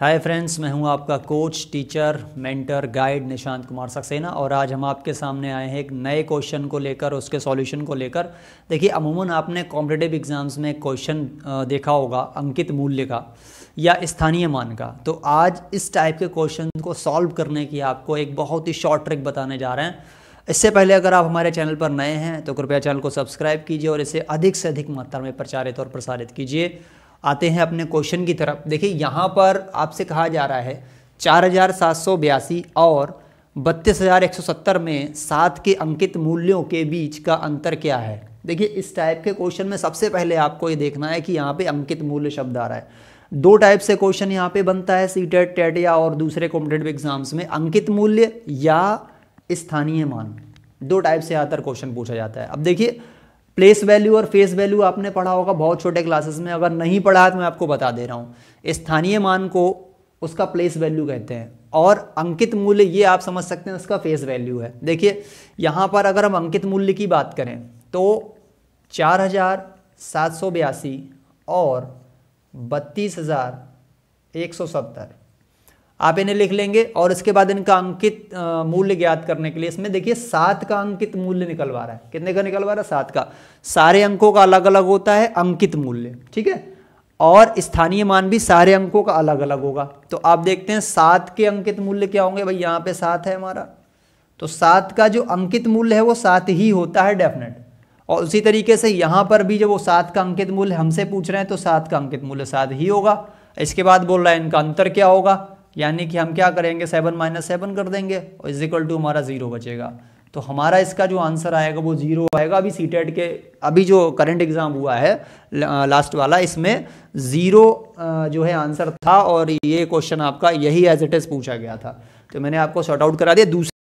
hi friends मैं हूं आपका coach teacher mentor guide Nishant Kumar Saxena और आज हम आपके सामने आए हैं एक नए क्वेश्चन को लेकर उसके सॉल्यूशन को लेकर देखिए अमूमन आपने कॉम्पिटेटिव एग्जाम्स में क्वेश्चन देखा होगा अंकित मूल्य का या स्थानीय मान का तो आज इस टाइप के क्वेश्चन को सॉल्व करने की आपको एक बहुत ही शॉर्ट ट्रिक बताने जा रहे हैं इससे पहले अगर आप हमारे चैनल पर नए हैं तो कृपया चैनल को सब्सक्राइब कीजिए और इसे अधिक से अधिक मात्रा में प्रचारित और प्रसारित कीजिए आते हैं अपने क्वेश्चन की तरफ देखिए यहाँ पर आपसे कहा जा रहा है चार हज़ार सात सौ बयासी और बत्तीस हज़ार एक सौ सत्तर में सात के अंकित मूल्यों के बीच का अंतर क्या है देखिए इस टाइप के क्वेश्चन में सबसे पहले आपको ये देखना है कि यहाँ पे अंकित मूल्य शब्द आ रहा है दो टाइप से क्वेश्चन यहाँ पे बनता है सी टेट टेट या और दूसरे कॉम्पिटेटिव एग्जाम्स में अंकित मूल्य या स्थानीय मान दो टाइप से यहाँ क्वेश्चन पूछा जाता है अब देखिए प्लेस वैल्यू और फेस वैल्यू आपने पढ़ा होगा बहुत छोटे क्लासेस में अगर नहीं पढ़ा है तो मैं आपको बता दे रहा हूँ स्थानीय मान को उसका प्लेस वैल्यू कहते हैं और अंकित मूल्य ये आप समझ सकते हैं उसका फेस वैल्यू है देखिए यहाँ पर अगर हम अंकित मूल्य की बात करें तो चार हज़ार सात सौ बयासी और बत्तीस हज़ार एक सौ सत्तर आप इन्हें लिख लेंगे और इसके बाद इनका अंकित मूल्य ज्ञात करने के लिए इसमें देखिए सात का अंकित मूल्य निकलवा रहा है कितने का निकलवा रहा है सात का सारे अंकों का अलग अलग होता है अंकित मूल्य ठीक है और स्थानीय मान भी सारे अंकों का अलग अलग होगा तो आप देखते हैं सात के अंकित मूल्य क्या होंगे भाई यहाँ पे सात है हमारा तो सात का जो अंकित मूल्य है वो सात ही होता है डेफिनेट और उसी तरीके से यहाँ पर भी जब वो सात का अंकित मूल्य हमसे पूछ रहे हैं तो सात का अंकित मूल्य सात ही होगा इसके बाद बोल रहा है इनका अंतर क्या होगा यानी कि हम क्या करेंगे सेवन माइनस सेवन कर देंगे और इज इक्वल टू हमारा ज़ीरो बचेगा तो हमारा इसका जो आंसर आएगा वो ज़ीरो आएगा अभी सी e के अभी जो करंट एग्ज़ाम हुआ है लास्ट वाला इसमें ज़ीरो जो है आंसर था और ये क्वेश्चन आपका यही एज इट इज़ पूछा गया था तो मैंने आपको शॉर्ट आउट करा दिया दूसरा